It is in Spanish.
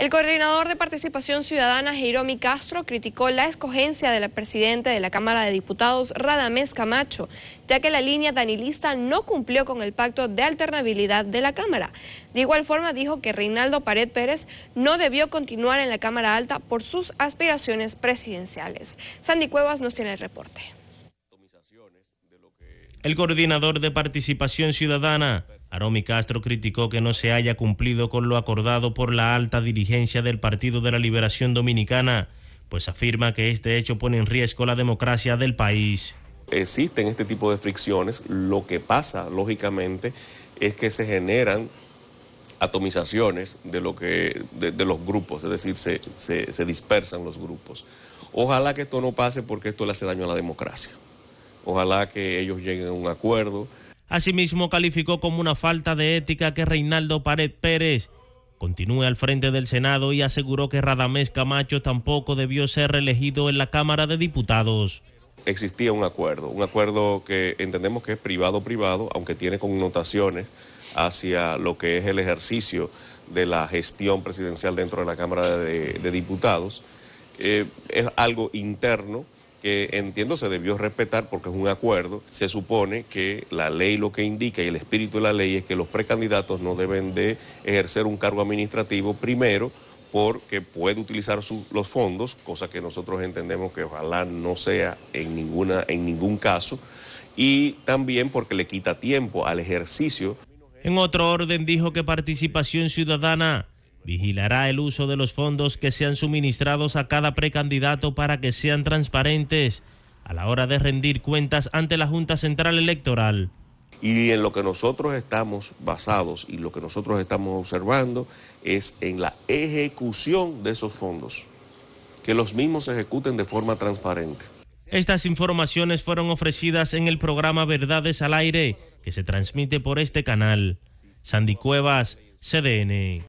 El coordinador de Participación Ciudadana, Jiromi Castro, criticó la escogencia de la presidenta de la Cámara de Diputados, Radamés Camacho, ya que la línea danilista no cumplió con el pacto de alternabilidad de la Cámara. De igual forma, dijo que Reinaldo Pared Pérez no debió continuar en la Cámara Alta por sus aspiraciones presidenciales. Sandy Cuevas nos tiene el reporte. El coordinador de Participación Ciudadana, Aromi Castro, criticó que no se haya cumplido con lo acordado por la alta dirigencia del Partido de la Liberación Dominicana, pues afirma que este hecho pone en riesgo la democracia del país. Existen este tipo de fricciones, lo que pasa, lógicamente, es que se generan atomizaciones de, lo que, los grupos, es decir, se dispersan los grupos. Ojalá que esto no pase porque esto le hace daño a la democracia. Ojalá que ellos lleguen a un acuerdo. Asimismo, calificó como una falta de ética que Reinaldo Pared Pérez continúe al frente del Senado y aseguró que Radamés Camacho tampoco debió ser reelegido en la Cámara de Diputados. Existía un acuerdo, un acuerdo que entendemos que es privado-privado, aunque tiene connotaciones hacia lo que es el ejercicio de la gestión presidencial dentro de la Cámara de, Diputados. Eh, es algo interno que entiendo se debió respetar porque es un acuerdo. Se supone que la ley lo que indica y el espíritu de la ley es que los precandidatos no deben de ejercer un cargo administrativo primero porque puede utilizar los fondos, cosa que nosotros entendemos que ojalá no sea en, ninguna, en ningún caso, y también porque le quita tiempo al ejercicio. En otro orden dijo que participación ciudadana vigilará el uso de los fondos que sean suministrados a cada precandidato para que sean transparentes a la hora de rendir cuentas ante la Junta Central Electoral. Y en lo que nosotros estamos basados y lo que nosotros estamos observando es en la ejecución de esos fondos, que los mismos se ejecuten de forma transparente. Estas informaciones fueron ofrecidas en el programa Verdades al Aire, que se transmite por este canal. Sandy Cuevas, CDN.